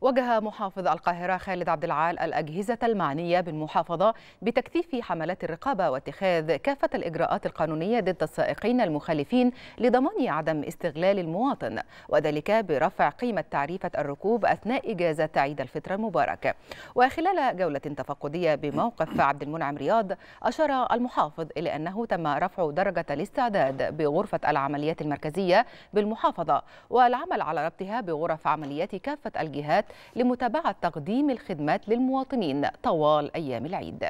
وجه محافظ القاهرة خالد عبد العال الأجهزة المعنية بالمحافظة بتكثيف حملات الرقابة واتخاذ كافة الإجراءات القانونية ضد السائقين المخالفين لضمان عدم استغلال المواطن وذلك برفع قيمة تعريفة الركوب أثناء إجازة عيد الفطر المبارك وخلال جولة تفقدية بموقف عبد المنعم رياض أشار المحافظ إلى أنه تم رفع درجة الاستعداد بغرفة العمليات المركزية بالمحافظة والعمل على ربطها بغرف عمليات كافة الجهات لمتابعة تقديم الخدمات للمواطنين طوال أيام العيد